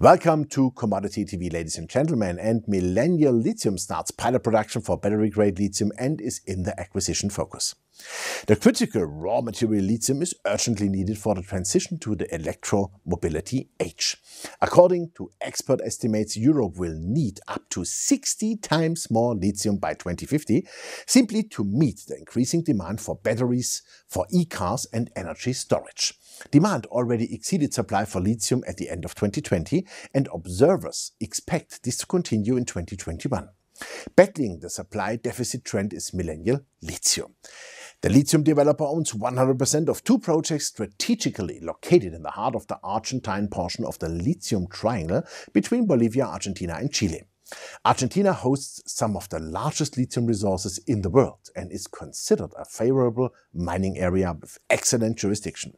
Welcome to Commodity TV, ladies and gentlemen, and Millennial Lithium starts pilot production for battery-grade lithium and is in the acquisition focus. The critical raw material lithium is urgently needed for the transition to the electromobility age. According to expert estimates, Europe will need up to 60 times more lithium by 2050 simply to meet the increasing demand for batteries, for e-cars and energy storage. Demand already exceeded supply for lithium at the end of 2020, and observers expect this to continue in 2021. Battling the supply deficit trend is Millennial Lithium. The lithium developer owns 100% of two projects strategically located in the heart of the Argentine portion of the lithium triangle between Bolivia, Argentina and Chile. Argentina hosts some of the largest lithium resources in the world and is considered a favorable mining area with excellent jurisdiction.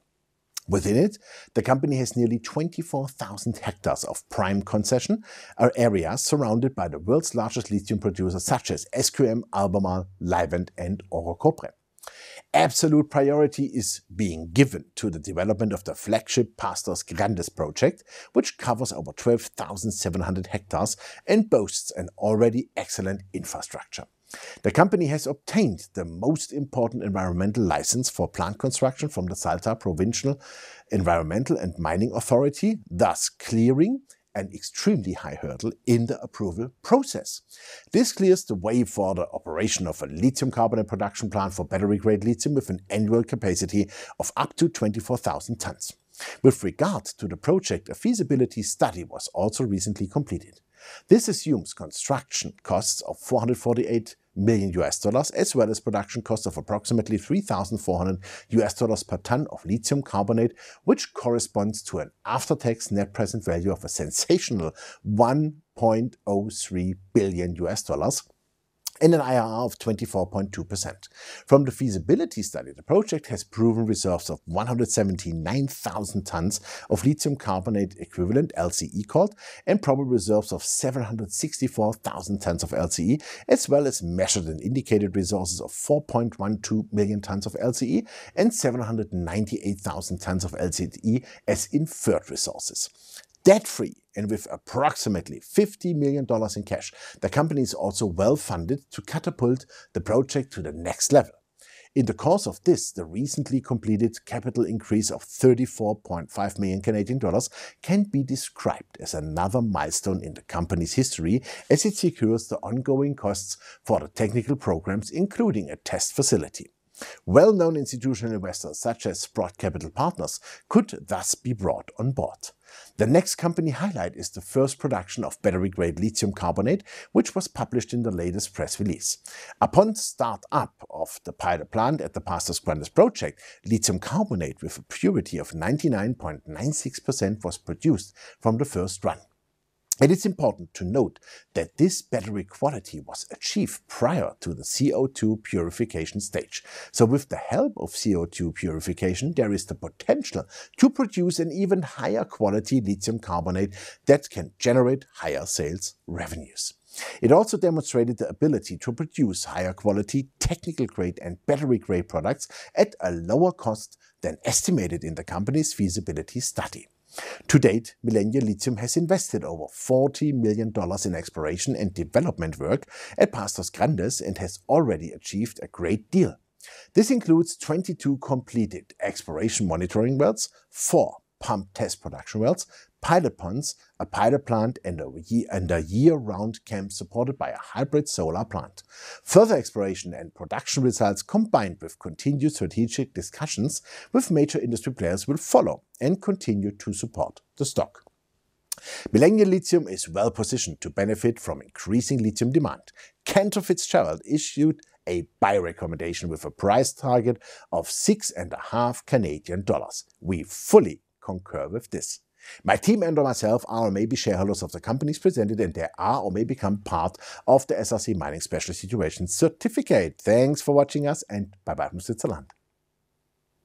Within it, the company has nearly 24,000 hectares of prime concession, are areas surrounded by the world's largest lithium producers such as SQM, Albemarle, Livent and Orocobre. Absolute priority is being given to the development of the flagship Pastos Grandes project, which covers over 12,700 hectares and boasts an already excellent infrastructure. The company has obtained the most important environmental license for plant construction from the Salta Provincial Environmental and Mining Authority, thus clearing an extremely high hurdle in the approval process. This clears the way for the operation of a lithium carbonate production plant for battery-grade lithium with an annual capacity of up to 24,000 tons. With regard to the project, a feasibility study was also recently completed. This assumes construction costs of 448 million US dollars, as well as production costs of approximately 3,400 US dollars per ton of lithium carbonate, which corresponds to an after-tax net present value of a sensational 1.03 billion US dollars, and an IRR of 24.2%. From the feasibility study, the project has proven reserves of 179,000 tons of lithium carbonate equivalent LCE called and probable reserves of 764,000 tons of LCE, as well as measured and indicated resources of 4.12 million tons of LCE and 798,000 tons of LCE as inferred resources debt-free and with approximately $50 million in cash, the company is also well-funded to catapult the project to the next level. In the course of this, the recently completed capital increase of 34.5 million Canadian dollars can be described as another milestone in the company's history as it secures the ongoing costs for the technical programs, including a test facility. Well-known institutional investors such as Broad Capital Partners could thus be brought on board. The next company highlight is the first production of battery-grade lithium carbonate, which was published in the latest press release. Upon start-up of the pilot plant at the Pastos Grandes project, lithium carbonate with a purity of 99.96% was produced from the first run. It is important to note that this battery quality was achieved prior to the CO2 purification stage. So with the help of CO2 purification, there is the potential to produce an even higher quality lithium carbonate that can generate higher sales revenues. It also demonstrated the ability to produce higher quality technical grade and battery grade products at a lower cost than estimated in the company's feasibility study. To date, Millennium Lithium has invested over $40 million in exploration and development work at Pastos Grandes and has already achieved a great deal. This includes 22 completed exploration monitoring wells, 4 pump test production wells, pilot ponds, a pilot plant, and a, year, round camp supported by a hybrid solar plant. Further exploration and production results combined with continued strategic discussions with major industry players will follow and continue to support the stock. Millennium Lithium is well positioned to benefit from increasing lithium demand. Cantor Fitzgerald issued a buy recommendation with a price target of six and a half Canadian dollars. We fully concur with this. My team and myself are or may be shareholders of the companies presented and they are or may become part of the SRC Mining Special Situation Certificate. Thanks for watching us and bye bye from Switzerland.